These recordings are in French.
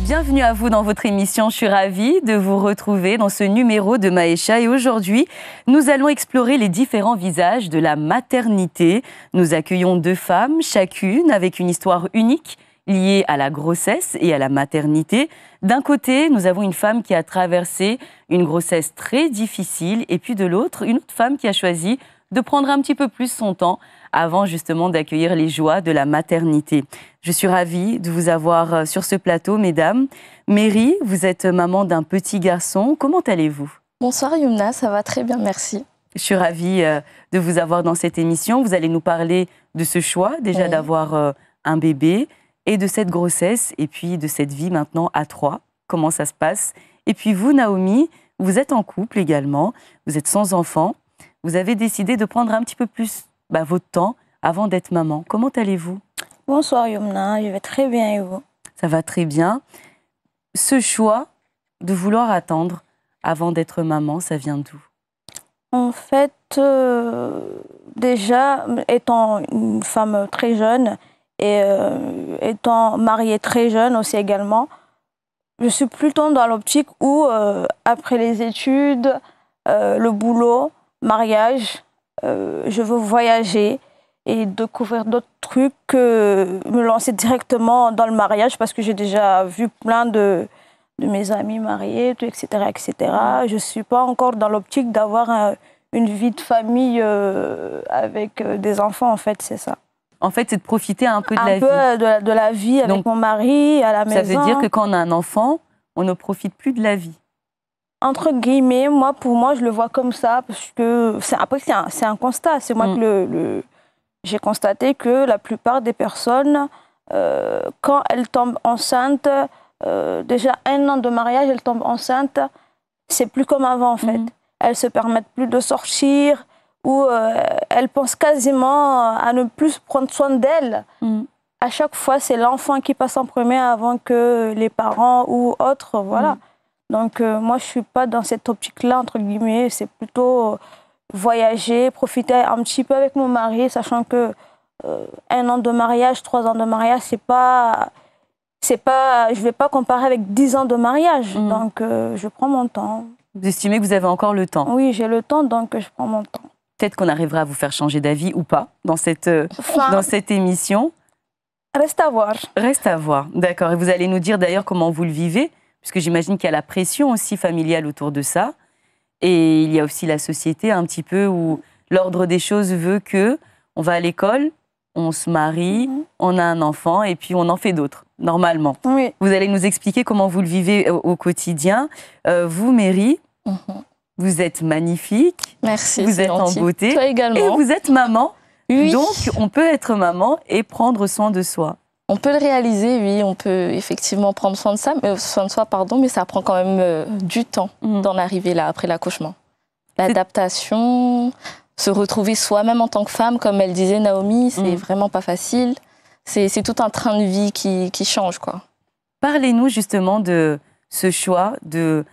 Bienvenue à vous dans votre émission. Je suis ravie de vous retrouver dans ce numéro de Maëcha. Et aujourd'hui, nous allons explorer les différents visages de la maternité. Nous accueillons deux femmes, chacune avec une histoire unique liées à la grossesse et à la maternité. D'un côté, nous avons une femme qui a traversé une grossesse très difficile et puis de l'autre, une autre femme qui a choisi de prendre un petit peu plus son temps avant justement d'accueillir les joies de la maternité. Je suis ravie de vous avoir euh, sur ce plateau, mesdames. Mary, vous êtes maman d'un petit garçon. Comment allez-vous Bonsoir Yumna, ça va très bien, merci. Je suis ravie euh, de vous avoir dans cette émission. Vous allez nous parler de ce choix, déjà d'avoir euh, un bébé, et de cette grossesse et puis de cette vie maintenant à trois. Comment ça se passe Et puis vous, Naomi, vous êtes en couple également, vous êtes sans enfant, vous avez décidé de prendre un petit peu plus bah, votre temps avant d'être maman. Comment allez-vous Bonsoir Yumna, je vais très bien et vous Ça va très bien. Ce choix de vouloir attendre avant d'être maman, ça vient d'où En fait, euh, déjà, étant une femme très jeune, et euh, étant mariée très jeune aussi également, je suis plutôt dans l'optique où, euh, après les études, euh, le boulot, mariage, je veux voyager et découvrir d'autres trucs que me lancer directement dans le mariage parce que j'ai déjà vu plein de, de mes amis mariés, etc., etc. Je ne suis pas encore dans l'optique d'avoir une vie de famille avec des enfants, en fait, c'est ça en fait, c'est de profiter un peu de la vie. Un peu de la vie avec mon mari, à la maison. Ça veut dire que quand on a un enfant, on ne profite plus de la vie. Entre guillemets, moi, pour moi, je le vois comme ça, parce que après, c'est un, constat. C'est moi mm. que le, j'ai constaté que la plupart des personnes, euh, quand elles tombent enceintes, euh, déjà un an de mariage, elles tombent enceintes, c'est plus comme avant en fait. Mm. Elles se permettent plus de sortir, ou euh, elle pense quasiment à ne plus prendre soin d'elle. Mm. À chaque fois, c'est l'enfant qui passe en premier avant que les parents ou autres. Voilà. Mm. Donc, euh, moi, je ne suis pas dans cette optique-là, entre guillemets. C'est plutôt euh, voyager, profiter un petit peu avec mon mari, sachant que euh, un an de mariage, trois ans de mariage, c'est pas. C'est pas, je vais pas comparer avec dix ans de mariage, mm. donc je prends mon temps. Vous estimez que vous avez encore le temps Oui, j'ai le temps, donc je prends mon temps. Peut-être qu'on arrivera à vous faire changer d'avis ou pas dans cette, euh, dans cette émission. Reste à voir. Reste à voir, d'accord. Et vous allez nous dire d'ailleurs comment vous le vivez, puisque j'imagine qu'il y a la pression aussi familiale autour de ça. Et il y a aussi la société un petit peu où l'ordre des choses veut que on va à l'école, on se marie, mhm. on a un enfant et puis on en fait d'autres, normalement. Oui. Vous allez nous expliquer comment vous le vivez au, quotidien. Euh, vous, Mairie, mhm. Vous êtes magnifique. Merci. Vous êtes en beauté. Toi également. Et vous êtes maman. Donc, on peut être maman et prendre soin de soi. On peut le réaliser, oui, on peut effectivement prendre soin de, ça, mais, euh, soin de soi, pardon, mais ça prend quand même euh, du temps mm. d'en arriver là, après l'accouchement. L'adaptation, se retrouver soi-même en tant que femme, comme elle disait Naomi, c'est mm. vraiment pas facile. C'est tout un train de vie qui, qui change, quoi. Parlez-nous justement de ce choix de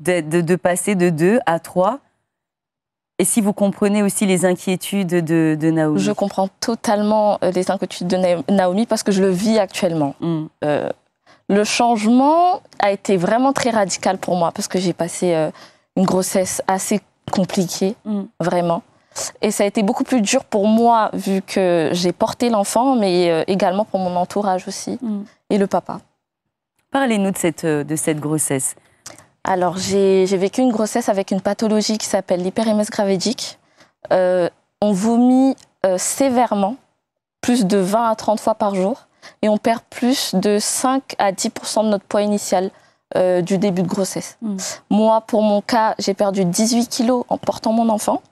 de, passer de deux à trois et si vous comprenez aussi les inquiétudes de, Naomi Je comprends totalement euh, les inquiétudes de Naomi parce que je le vis actuellement. Mm. Euh, le changement a été vraiment très radical pour moi parce que j'ai passé euh, une grossesse assez compliquée, mm. vraiment. Et ça a été beaucoup plus dur pour moi vu que j'ai porté l'enfant, mais également pour mon entourage aussi mm. et le papa. Parlez-nous de cette grossesse. Alors, j'ai vécu une grossesse avec une pathologie qui s'appelle l'hyperémèse gravédique. Euh, on vomit euh, sévèrement, plus de 20 à 30 fois par jour, et on perd plus de 5 à 10 de notre poids initial euh, du début de grossesse. Hmm. Moi, pour mon cas, j'ai perdu 18 kilos en portant mon enfant.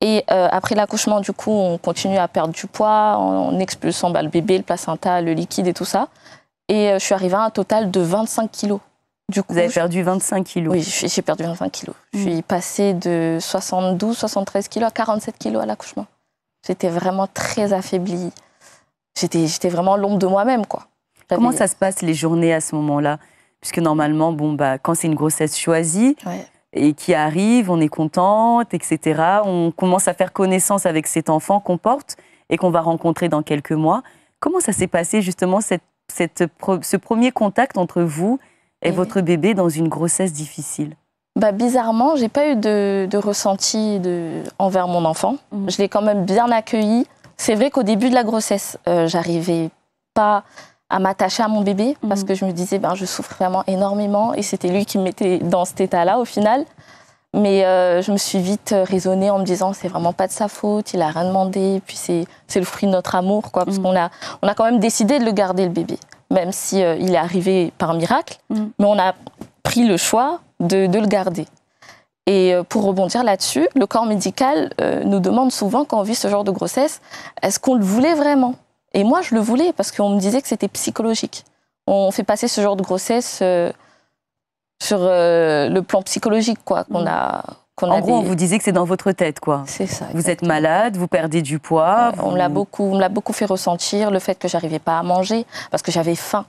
Et après l'accouchement, du coup, on continue à perdre du poids en, expulsant le bébé, le placenta, le liquide et tout ça. Et je suis arrivée à un total de 25 kilos. Du coup, Vous avez perdu 25 kilos. Oui, j'ai perdu 25 kilos. Je hmm. suis passée de 72, 73 kilos à 47 kilos à l'accouchement. J'étais vraiment très affaiblie. J'étais, j'étais vraiment l'ombre de moi-même, quoi. Comment ça se passe les journées à ce moment-là Puisque normalement, bon, bah, quand c'est une grossesse choisie et qui arrive, on est contente, etc. On commence à faire connaissance avec cet enfant qu'on porte et qu'on va rencontrer dans quelques mois. Comment ça s'est passé justement ce premier contact entre vous et mhm. votre bébé dans une grossesse difficile bah, bizarrement, j'ai pas eu de, ressenti envers mon enfant. Mhm. Je l'ai quand même bien accueilli. C'est vrai qu'au début de la grossesse, euh, j'arrivais pas à m'attacher à mon bébé parce mhm. que je me disais ben je souffre vraiment énormément et c'était lui qui me mettait dans cet état-là au final. Mais euh, je me suis vite euh, raisonnée en me disant c'est vraiment pas de sa faute, il a rien demandé, puis c'est le fruit de notre amour, quoi, parce mm. qu'on a, on a quand même décidé de le garder le bébé, même si euh, il est arrivé par miracle, mm. mais on a pris le choix de, le garder. Et pour rebondir là-dessus, le corps médical nous demande souvent quand on vit ce genre de grossesse, est-ce qu'on le voulait vraiment Et moi, je le voulais parce qu'on me disait que c'était psychologique. On fait passer ce genre de grossesse sur euh, le plan psychologique, quoi, qu'on mm. a. en gros, on vous disait que c'est dans votre tête, quoi. C'est ça. Vous êtes malade, vous perdez du poids. On me l'a beaucoup, on beaucoup fait ressentir le fait que j'arrivais pas à manger parce que j'avais faim.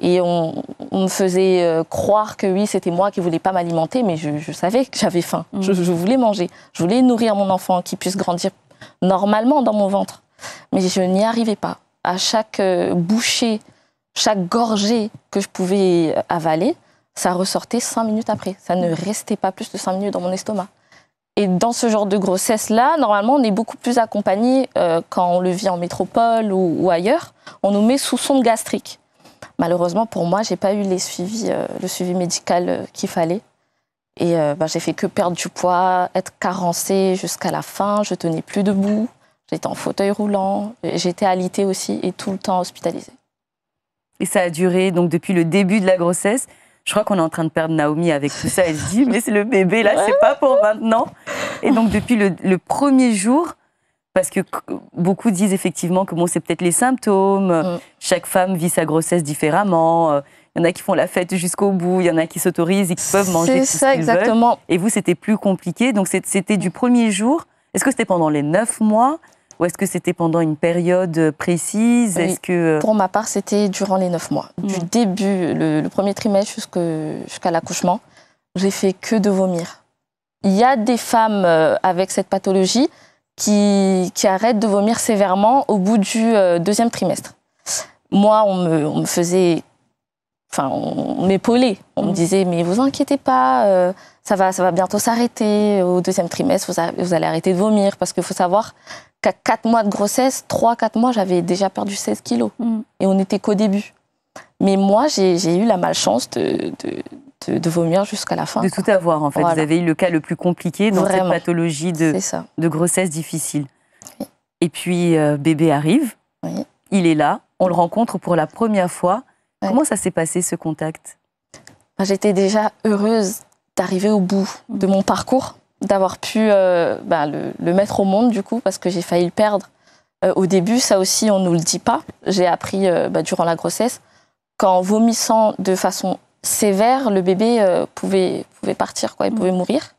Et on, me faisait euh, croire que oui, c'était moi qui voulais pas m'alimenter, mais je, savais que j'avais faim. Mm. Je, je voulais manger. Je voulais nourrir mon enfant, qui puisse grandir normalement dans mon ventre. Mais je n'y arrivais pas. À chaque euh, bouchée, chaque gorgée que je pouvais avaler, ça ressortait cinq minutes après. Ça ne restait pas plus de cinq minutes dans mon estomac. Et dans ce genre de grossesse-là, normalement, on est beaucoup plus accompagné euh, quand on le vit en métropole ou, ailleurs. On nous met sous sonde gastrique. Malheureusement, pour moi, j'ai pas eu les suivis, euh, le suivi médical euh, qu'il fallait. Et ben, j'ai fait que perdre du poids, être carencée jusqu'à la fin. Je tenais plus debout. J'étais en fauteuil roulant. J'étais alitée aussi et tout le temps hospitalisée. Et ça a duré donc depuis le début de la grossesse je crois qu'on est en train de perdre Naomi avec tout ça. Elle se dit, mais c'est le bébé, là, c'est pas pour maintenant. Et donc, depuis le, premier jour, parce que beaucoup disent effectivement que bon, c'est peut-être les symptômes, mm. chaque femme vit sa grossesse différemment. Il euh, y en a qui font la fête jusqu'au bout, il y en a qui s'autorisent et qui peuvent manger. C'est ça, ce exactement. Veulent. Et vous, c'était plus compliqué. Donc, c'était du premier jour. Est-ce que c'était pendant les neuf mois ou est-ce que c'était pendant une période euh, précise que... Euh, Pour ma part, c'était durant les neuf mois. Hmm. Du début, le, premier trimestre jusqu'à l'accouchement, l'accouchement, j'ai fait que de vomir. Il y a des femmes euh, avec cette pathologie qui, arrêtent de vomir sévèrement au bout du deuxième trimestre. Moi, on me, faisait enfin, on m'épaulait. On me hmm. disait, mais vous inquiétez pas, ça, va, ça va bientôt s'arrêter. Au deuxième trimestre, vous, vous, allez arrêter de vomir. Parce qu'il faut savoir qu'à 4 mois de grossesse, 3 quatre mois, j'avais déjà perdu 16 kilos. Mm. Et on n'était qu'au début. Mais moi, j'ai eu la malchance de, vomir jusqu'à la fin. De tout avoir, en fait. Vous avez eu le cas le plus compliqué dans cette pathologie de, grossesse difficile. Et puis, euh, bébé arrive, il est là, on le rencontre pour la première fois. Comment ça s'est passé, ce contact J'étais déjà heureuse d'arriver au bout de mm. mon parcours d'avoir pu euh, bah, le, mettre au monde du coup parce que j'ai failli le perdre euh, au début. Ça aussi, on nous le dit pas. J'ai appris euh, bah, durant la grossesse qu'en vomissant de façon sévère, le bébé pouvait pouvait partir quoi, il pouvait mm. mourir.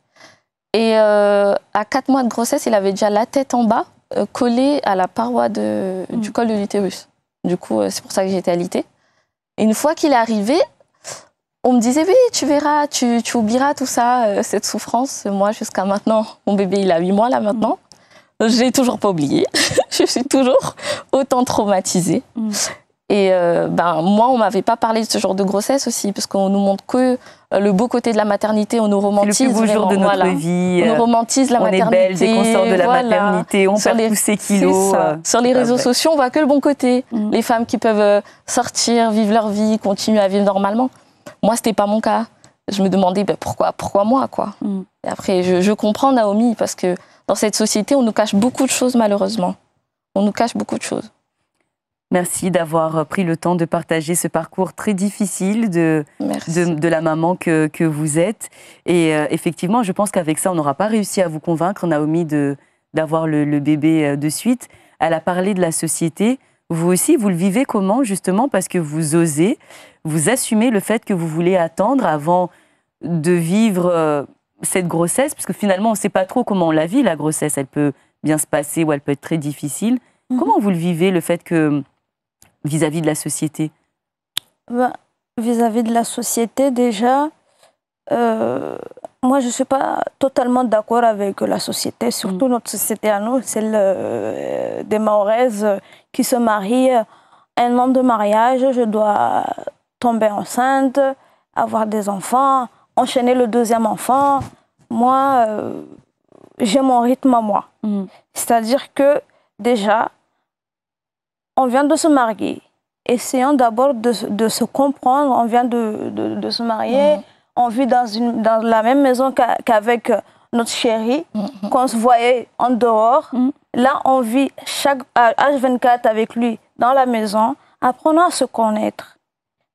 Et à quatre mois de grossesse, il avait déjà la tête en bas collée à la paroi mm. du col de l'utérus. Du coup, c'est pour ça que j'étais alitée. Une fois qu'il est arrivé, on me disait, oui, tu verras, tu, oublieras tout ça, euh, cette souffrance. Moi, jusqu'à maintenant, mon bébé, il a 8 mois là maintenant. J'ai toujours pas oublié. je suis toujours autant traumatisée. Mm. Et euh, ben, moi, on m'avait pas parlé de ce genre de grossesse aussi, parce qu'on nous montre que euh, le beau côté de la maternité, on nous romantise. Le plus beau jour de notre vie. On nous romantise la maternité. On est belle dès qu'on sort de la maternité, on perd tous ses kilos. sur les réseaux sociaux, on voit que le bon côté. Mm. Les femmes qui peuvent sortir, vivre leur vie, continuer à vivre normalement. Moi, c'était pas mon cas. Je me demandais ben, pourquoi, pourquoi moi, quoi. Mm. après, je, comprends Naomi parce que dans cette société, on nous cache beaucoup de choses, malheureusement. On nous cache beaucoup de choses. Merci d'avoir pris le temps de partager ce parcours très difficile de, de, la maman que, vous êtes. Et euh, effectivement, je pense qu'avec ça, on n'aura pas réussi à vous convaincre, Naomi, d'avoir le bébé euh, de suite. Elle a parlé de la société. Vous aussi, vous le vivez comment, justement, parce que vous osez vous assumez le fait que vous voulez attendre avant de vivre euh, cette grossesse, parce que finalement, on ne sait pas trop comment on la vit, la grossesse. Elle peut bien se passer ou elle peut être très difficile. Mhm. Comment vous le vivez, le fait que, vis-à-vis de la société bah, Vis-à-vis de la société, déjà, euh, moi, je ne suis pas totalement d'accord avec la société, surtout mhm. notre société à nous, celle des Mahoraises euh, qui se marient. Un an de mariage, je dois tomber enceinte, avoir des enfants, enchaîner le deuxième enfant. Moi, euh, j'ai mon rythme à moi. Mm. C'est-à-dire que déjà, on vient de se marier. Essayons d'abord de, se comprendre. On vient de, se marier. Mm. On vit dans, une, la même maison qu'avec notre chérie, mm, qu'on se voyait en dehors. Là, on vit chaque H24 avec lui dans la maison, apprenant à se connaître.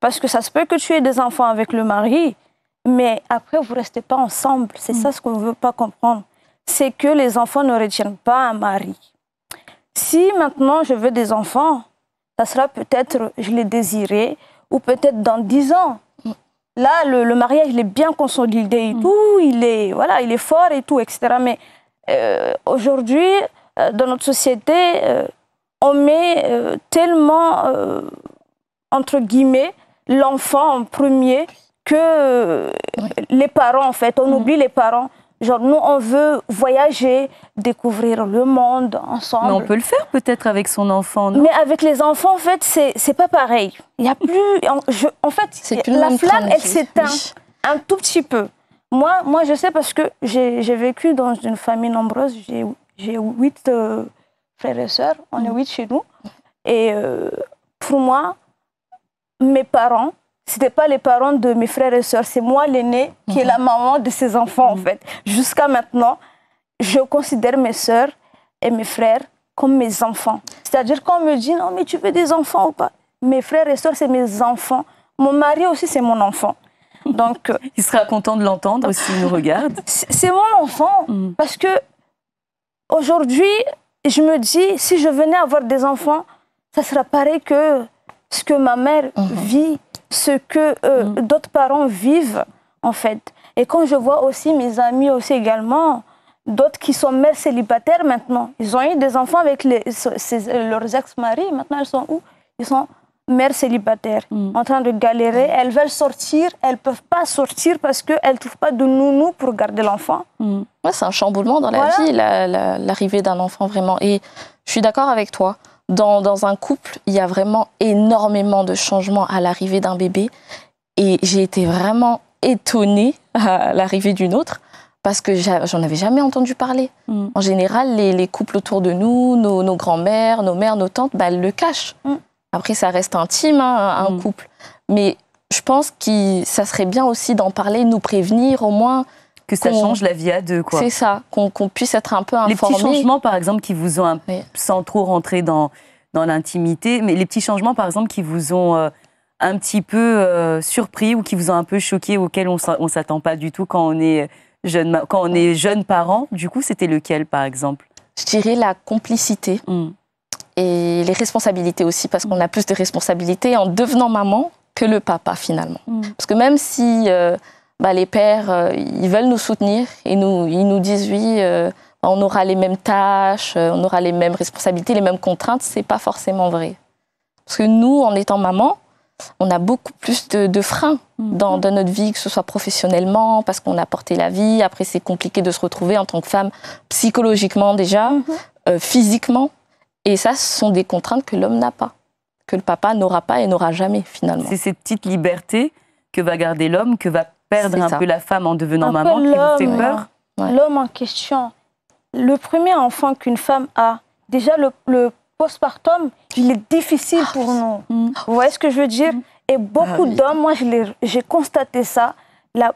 Parce que ça se peut que tu aies des enfants avec le mari, mais après, vous ne restez pas ensemble. C'est ça mm. ce qu'on ne veut pas comprendre. C'est que les enfants ne retiennent pas un mari. Si maintenant je veux des enfants, ça sera peut-être, je l'ai désiré, ou peut-être dans dix ans. Là, le, mariage, il est bien consolidé et mm. tout, il est, voilà, il est fort et tout, etc. Mais euh, aujourd'hui, euh, dans notre société, euh, on met tellement, entre guillemets, l'enfant en premier que les parents, en fait. On mm. oublie les parents. Genre, nous, on veut voyager, découvrir le monde ensemble. Mais on peut le faire peut-être avec son enfant. Non Mais avec les enfants, en fait, c'est pas pareil. Il y a plus. En, fait, la flamme, elle s'éteint un tout petit peu. Moi, moi, je sais parce que j'ai vécu dans une famille nombreuse. J'ai huit euh, frères et sœurs. On est mm. huit chez nous. Et euh, pour moi, mes parents, c'était pas les parents de mes frères et sœurs, c'est moi l'aîné qui est la mhm. maman de ces enfants en mhm. fait. Jusqu'à maintenant, je considère mes sœurs et mes frères comme mes enfants. C'est-à-dire qu'on me dit non mais tu veux des enfants ou pas Mes frères et sœurs c'est mes enfants. Mon mari aussi c'est mon enfant. Donc euh, il sera content de l'entendre s'il nous regarde. C'est mon enfant mhm. parce que aujourd'hui je me dis si je venais avoir des enfants, ça sera pareil que ce que ma mère mhm. vit, ce que euh, mhm. d'autres parents vivent, en fait. Et quand je vois aussi mes amis aussi également, d'autres qui sont mères célibataires maintenant, ils ont eu des enfants avec euh, leurs ex-maris, maintenant ils sont où Ils sont mères célibataires, mhm. en train de galérer. Elles veulent sortir, elles ne peuvent pas sortir parce qu'elles ne trouvent pas de nounou pour garder l'enfant. c'est un chamboulement dans la vie, l'arrivée d'un enfant vraiment. Et je suis d'accord avec toi dans, un couple, il y a vraiment énormément de changements à l'arrivée d'un bébé. Et j'ai été vraiment étonnée à l'arrivée d'une autre parce que j'en avais jamais entendu parler. Mm. En général, les, couples autour de nous, nos, grands-mères, nos mères, nos tantes, bah, elles le cachent. Mm. Après, ça reste intime, hein, un mm. couple. Mais je pense que ça serait bien aussi d'en parler, nous prévenir au moins que ça change la vie à deux. C'est ça, qu'on puisse être un peu informé. Les petits changements, par exemple, qui vous ont, un, peu sans trop rentrer dans, dans l'intimité, mais les petits changements, par exemple, qui vous ont euh, un petit peu euh, surpris ou qui vous ont un peu choqué, auxquels on ne s'attend pas du tout quand on est jeune, quand on est jeune parent. Du coup, c'était lequel, par exemple Je dirais la complicité. Hum. Et les responsabilités aussi, parce qu'on a plus de responsabilités en devenant maman que le papa finalement. Hum. Parce que même si euh, bah, les pères, euh, ils veulent nous soutenir et nous, ils nous disent oui, euh, bah, on aura les mêmes tâches, euh, on aura les mêmes responsabilités, les mêmes contraintes. C'est pas forcément vrai. Parce que nous, en étant maman, on a beaucoup plus de, freins mhm. dans, notre vie, que ce soit professionnellement, parce qu'on a porté la vie. Après, c'est compliqué de se retrouver en tant que femme, psychologiquement déjà, mhm. physiquement. Et ça, ce sont des contraintes que l'homme n'a pas, que le papa n'aura pas et n'aura jamais finalement. C'est cette petite liberté que va garder l'homme, que va perdre un peu la femme en devenant maman qui vous fait peur hein. L'homme en question, le premier enfant qu'une femme a, déjà le, postpartum, il est difficile pour ah. nous. Mm. Vous voyez ce que je veux dire mm. Et beaucoup ah d'hommes, moi j'ai constaté ça, la,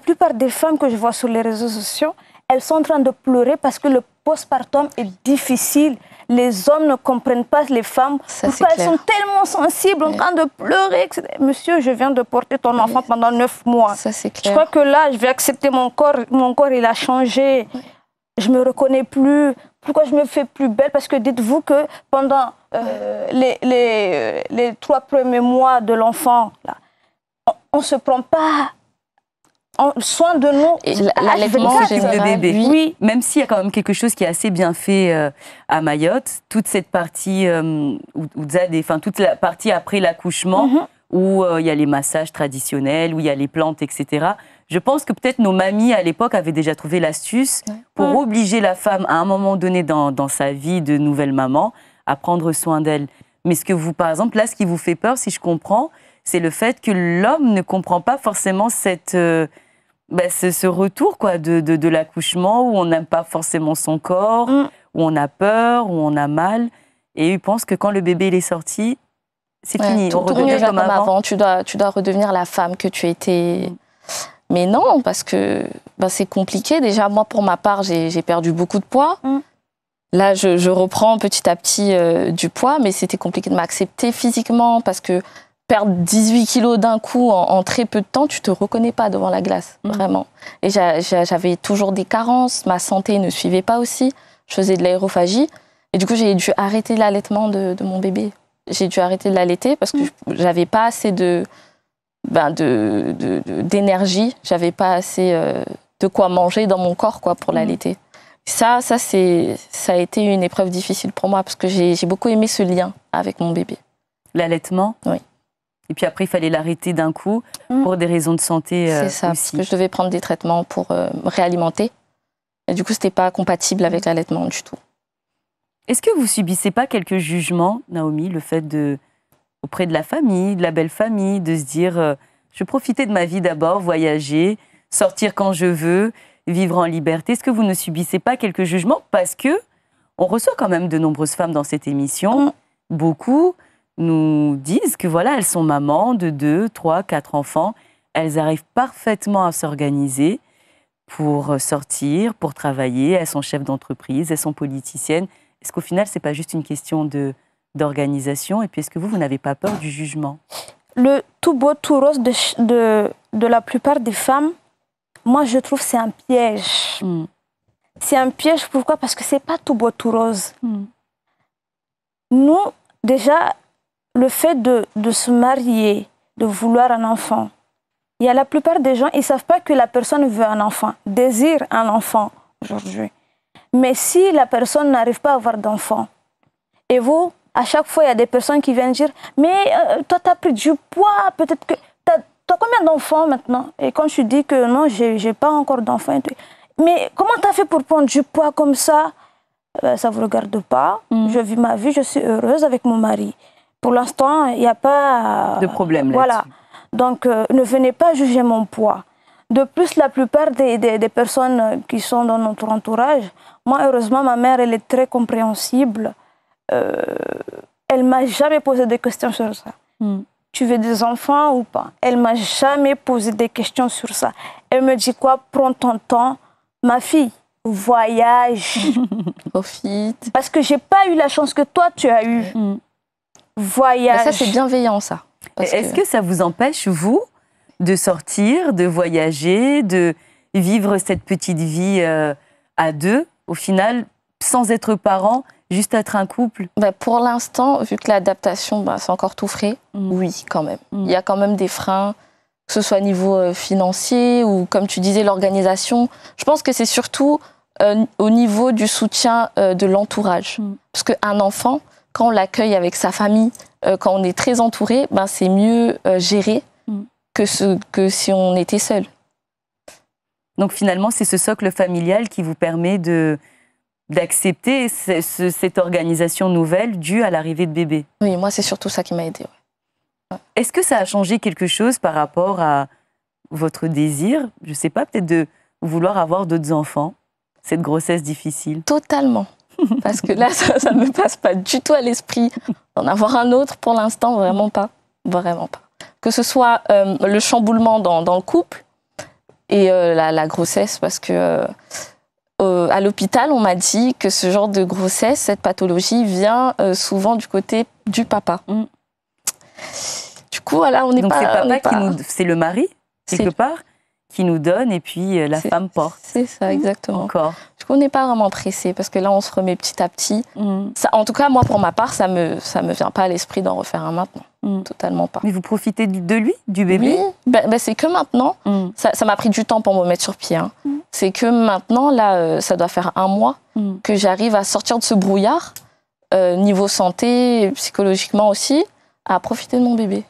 plupart des femmes que je vois sur les réseaux sociaux, elles sont en train de pleurer parce que le postpartum est difficile. Les hommes ne comprennent pas les femmes. elles sont tellement sensibles, en train de pleurer. Monsieur, je viens de porter ton enfant pendant neuf mois. Je crois que là, je vais accepter mon corps. Mon corps, il a changé. Je me reconnais plus. Pourquoi je me fais plus belle Parce que dites-vous que pendant euh, les, euh, les, trois premiers mois de l'enfant, on ne se prend pas en soin de nous. L'allaitement de bébé. Oui. même s'il y a quand même quelque chose qui est assez bien fait euh, à Mayotte, toute cette partie, euh, toute la partie après l'accouchement, mhm. où euh, il y a les massages traditionnels, où il y a les plantes, etc. Je pense que peut-être nos mamies à l'époque avaient déjà trouvé l'astuce pour obliger la femme à un moment donné dans, dans sa vie de nouvelle maman à prendre soin d'elle. Mais ce que vous, par exemple, là, ce qui vous fait peur, si je comprends, c'est le fait que l'homme ne comprend pas forcément cette bah, ce retour quoi de, de, l'accouchement où on n'aime pas forcément son corps, mm. où on a peur, où on a mal. Et ils pensent que quand le bébé est sorti, c'est fini. on redevient comme, avant. Tu, dois, redevenir la femme que tu étais. Mais non, parce que bah, c'est compliqué. Déjà, moi, pour ma part, j'ai perdu beaucoup de poids. Mm. Là, je, reprends petit à petit euh, du poids, mais c'était compliqué de m'accepter physiquement parce que perdre 18 kilos d'un coup en, très peu de temps, tu te reconnais pas devant la glace, mm. vraiment. Et j'avais toujours des carences, ma santé ne suivait pas aussi, je faisais de l'aérophagie, et du coup j'ai dû arrêter l'allaitement de, mon bébé. J'ai dû arrêter de l'allaiter parce que mm. j'avais pas assez de ben d'énergie, de, n'avais j'avais pas assez euh, de quoi manger dans mon corps quoi pour mm. l'allaiter. Ça, ça c'est, ça a été une épreuve difficile pour moi parce que j'ai beaucoup aimé ce lien avec mon bébé. L'allaitement, oui. Et puis après, il fallait l'arrêter d'un coup mm. pour des raisons de santé. aussi. Euh, c'est ça, parce que je devais prendre des traitements pour euh, réalimenter. Et du coup, ce n'était pas compatible avec mm. l'allaitement du tout. Est-ce que vous subissez pas quelques jugements, Naomi, le fait de, auprès de la famille, de la belle famille, de se dire, euh, je je profitais de ma vie d'abord, voyager, sortir quand je veux, vivre en liberté. Est-ce que vous ne subissez pas quelques jugements parce que on reçoit quand même de nombreuses femmes dans cette émission, mm. beaucoup, nous disent que voilà, elles sont mamans de deux, trois, quatre enfants. Elles arrivent parfaitement à s'organiser pour sortir, pour travailler. Elles sont chefs d'entreprise, elles sont politiciennes. Est-ce qu'au final, ce n'est pas juste une question de d'organisation Et puis, est-ce que vous, vous n'avez pas peur du jugement Le tout beau, tout rose de, de, la plupart des femmes, moi, je trouve c'est un piège. Hmm. C'est un piège, pourquoi Parce que c'est pas tout beau, tout rose. Hmm. Nous, déjà, le fait de, se marier, de vouloir un enfant, il y a la plupart des gens, ils ne savent pas que la personne veut un enfant, désire un enfant aujourd'hui. Mais si la personne n'arrive pas à avoir d'enfant, et vous, à chaque fois, il y a des personnes qui viennent dire Mais euh, toi, tu as pris du poids, peut-être que. Tu as, combien d'enfants maintenant Et quand tu dis que non, je n'ai pas encore d'enfants, mais comment tu as fait pour prendre du poids comme ça euh, Ça ne vous regarde pas. Mm. Je vis ma vie, je suis heureuse avec mon mari. Pour l'instant, il n'y a pas... Euh, De problème là Voilà. Donc, euh, ne venez pas juger mon poids. De plus, la plupart des, des, personnes qui sont dans notre entourage, moi, heureusement, ma mère, elle est très compréhensible. Euh, elle m'a jamais posé des questions sur ça. Hmm. Tu veux des enfants ou pas Elle m'a jamais posé des questions sur ça. Elle me dit quoi Prends ton temps, ma fille. Voyage. Profite. Parce que j'ai pas eu la chance que toi tu as eue. Hmm voyage. Bah, ça, c'est bienveillant, ça. Est-ce que... ça vous empêche, vous, de sortir, de voyager, de vivre cette petite vie euh, à deux, au final, sans être parent, juste être un couple bah, Pour l'instant, vu que l'adaptation, bah, c'est encore tout frais, mm. oui, quand même. Mm. Il y a quand même des freins, que ce soit au niveau euh, financier ou, comme tu disais, l'organisation. Je pense que c'est surtout euh, au niveau du soutien de l'entourage. parce mm. Parce qu'un enfant, quand on l'accueille avec sa famille, euh, quand on est très entouré, ben, c'est mieux euh, géré mm. que, si on était seul. Donc finalement, c'est ce socle familial qui vous permet de d'accepter cette organisation nouvelle due à l'arrivée de bébé. Oui, moi, c'est surtout ça qui m'a aidé. Est-ce que ça a changé quelque chose par rapport à votre désir, je ne sais pas, peut-être de vouloir avoir d'autres enfants, cette grossesse difficile Totalement. Parce que là, ça ne me passe pas du tout à l'esprit d'en avoir un autre pour l'instant, vraiment pas. Vraiment pas. Que ce soit euh, le chamboulement dans, le couple et euh, la, grossesse, parce que euh, à l'hôpital, on m'a dit que ce genre de grossesse, cette pathologie, vient souvent du côté du papa. Mm. Du coup, voilà, on n'est pas. C'est papa C'est le mari, quelque part qui nous donne et puis euh, la femme porte. C'est ça, mmh, exactement. Encore. Du coup, on n'est pas vraiment pressé parce que là, on se remet petit à petit. Mmh. Ça, en tout cas, moi, pour ma part, ça me, ça me vient pas à l'esprit d'en refaire un maintenant. Mmh. Totalement pas. Mais vous profitez de lui, du bébé Oui, bah, bah, c'est que maintenant. Ça m'a pris du temps pour me mettre sur pied. Hein. C'est que maintenant, là, euh, ça doit faire un mois que j'arrive à sortir de ce brouillard, euh, niveau santé, psychologiquement aussi, à profiter de mon bébé.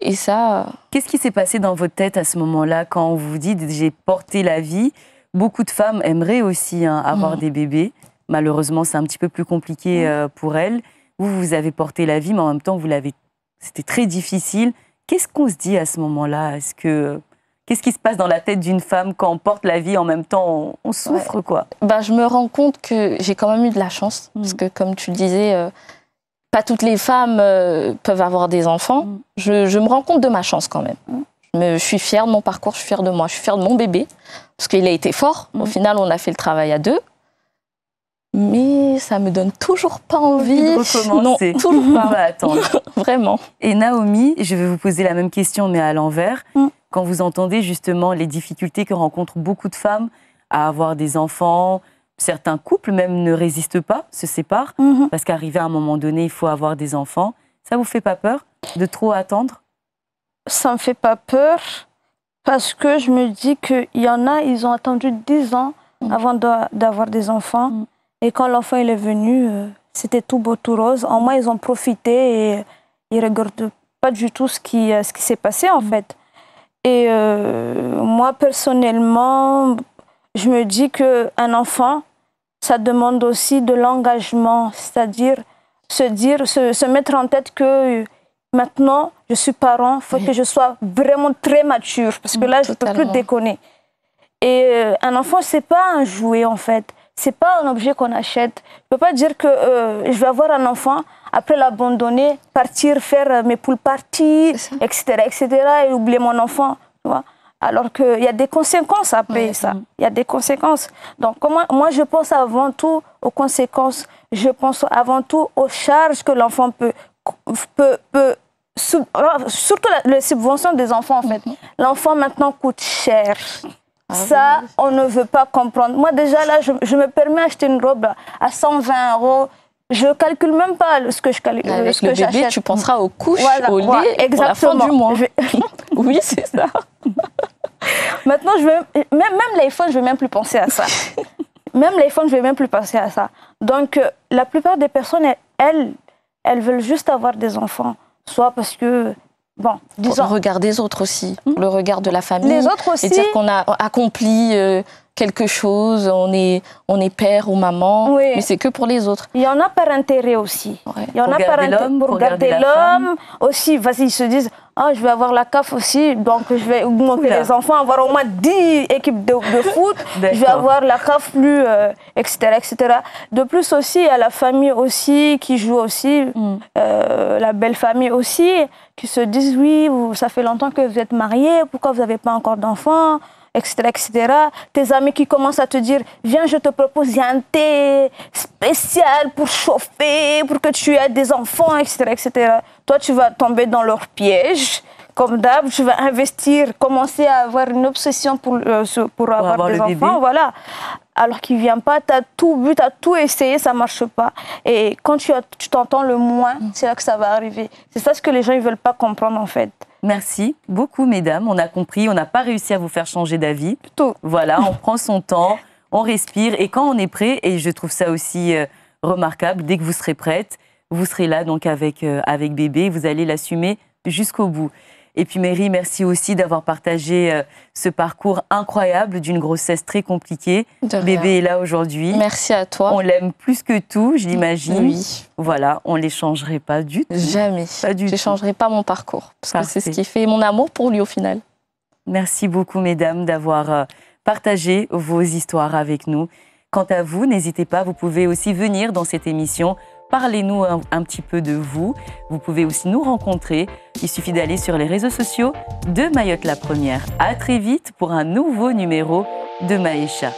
Et ça. Qu'est-ce qui s'est passé dans votre tête à ce moment-là quand on vous dit j'ai porté la vie Beaucoup de femmes aimeraient aussi hein, avoir mmh. des bébés. Malheureusement, c'est un petit peu plus compliqué mmh. euh, pour elles. Vous, vous avez porté la vie, mais en même temps, vous l'avez. C'était très difficile. Qu'est-ce qu'on se dit à ce moment-là Est-ce que Qu'est-ce qui se passe dans la tête d'une femme quand on porte la vie en même temps on, souffre quoi ben, je me rends compte que j'ai quand même eu de la chance mmh. parce que comme tu le disais, euh, pas toutes les femmes euh, peuvent avoir des enfants. Mm. Je, me rends compte de ma chance quand même. Mm. Je, suis fière de mon parcours, je suis fière de moi, je suis fière de mon bébé, parce qu'il a été fort. Au mm. final, on a fait le travail à deux. Mais ça me donne toujours pas envie. De recommencer. Non, toujours pas. On attendre. Vraiment. Et Naomi, je vais vous poser la même question, mais à l'envers. Quand vous entendez justement les difficultés que rencontrent beaucoup de femmes à avoir des enfants, certains couples même ne résistent pas, se séparent, mhm. parce qu'arrivé à un moment donné, il faut avoir des enfants. Ça vous fait pas peur de trop attendre Ça me fait pas peur parce que je me dis qu'il y en a, ils ont attendu 10 ans mm. avant d'avoir des enfants. Mm. Et quand l'enfant est venu, euh, c'était tout beau, tout rose. En moins, ils ont profité et ils ne regardent pas du tout ce qui, euh, ce s'est passé en mm. fait. Et euh, moi, personnellement, je me dis que un enfant, ça demande aussi de l'engagement, c'est-à-dire se dire, se, mettre en tête que maintenant, je suis parent, faut que je sois vraiment très mature, parce que là, je ne peux plus déconner. Et euh, un enfant, c'est pas un jouet, en fait. C'est pas un objet qu'on achète. Je peux pas dire que euh, je vais avoir un enfant, après l'abandonner, partir faire euh, mes poules parties, etc., etc., et oublier mon enfant. Tu vois alors qu'il y a des conséquences après payer ça. Mm. Il y a des conséquences. Donc, moi, je pense avant tout aux conséquences. Je pense avant tout aux charges que l'enfant peut, peut, peut surtout les subventions subvention des enfants, en fait. Mm-hmm. L'enfant, maintenant, coûte cher. Ah ça, on ne veut pas comprendre. Moi, déjà, là, je, me permets d'acheter une robe à 120 euros. Je calcule même pas ce que je calcule. Euh, ce que bébé, tu penseras aux couches, au lait, à la fin du mois. oui, c'est ça. Maintenant, je veux, même, l'iPhone, je ne vais même plus penser à ça. même l'iPhone, je ne vais même plus penser à ça. Donc, euh, la plupart des personnes, elles, elles veulent juste avoir des enfants. Soit parce que Bon, disons. Pour le regard des autres aussi, hmm? le regard de la famille. Les autres aussi. Et dire qu'on a accompli euh, quelque chose, on est, on est père ou maman, mais c'est que pour les autres. Il y en a par intérêt aussi. Il y en a par intérêt pour, l'homme aussi. Vas-y, ils se disent ah, je vais avoir la CAF aussi, donc je vais augmenter les enfants, avoir au moins 10 équipes de, foot, je vais avoir la CAF plus, etc., euh, etc. De plus aussi, il y a la famille aussi qui joue aussi, mm. euh, la belle famille aussi, qui se disent, oui, vous, ça fait longtemps que vous êtes mariés, pourquoi vous n'avez pas encore d'enfants etc., etc. Tes amis qui commencent à te dire, viens, je te propose un thé spécial pour chauffer, pour que tu aies des enfants, etc., etc. Toi, tu vas tomber dans leur piège. Comme d'hab, tu vas investir, commencer à avoir une obsession pour, euh, pour, avoir, des enfants, voilà. Alors qu'il ne vient pas, tu as tout but, tu as tout essayé, ça ne marche pas. Et quand tu t'entends le moins, mm. c'est là que ça va arriver. C'est ça ce que les gens ne veulent pas comprendre en fait. Merci beaucoup, mesdames. On a compris, on n'a pas réussi à vous faire changer d'avis. Plutôt. Voilà, on prend son temps, on respire, et quand on est prêt, et je trouve ça aussi euh, remarquable, dès que vous serez prête, vous serez là donc avec euh, bébé, vous allez l'assumer jusqu'au bout. Et puis Mary, merci aussi d'avoir partagé euh, ce parcours incroyable d'une grossesse très compliquée. Bébé est là aujourd'hui. Merci à toi. On l'aime plus que tout, je l'imagine. Oui. Voilà, on ne l'échangerait pas du tout. Jamais. Pas du J'échangerai pas mon parcours parce que c'est ce qui fait mon amour pour lui au final. Merci beaucoup mesdames d'avoir euh, partagé vos histoires avec nous. Quant à vous, n'hésitez pas, vous pouvez aussi venir dans cette émission Parlez-nous un, petit peu de vous. Vous pouvez aussi nous rencontrer. Il suffit d'aller sur les réseaux sociaux de Mayotte la Première. À très vite pour un nouveau numéro de Maïcha.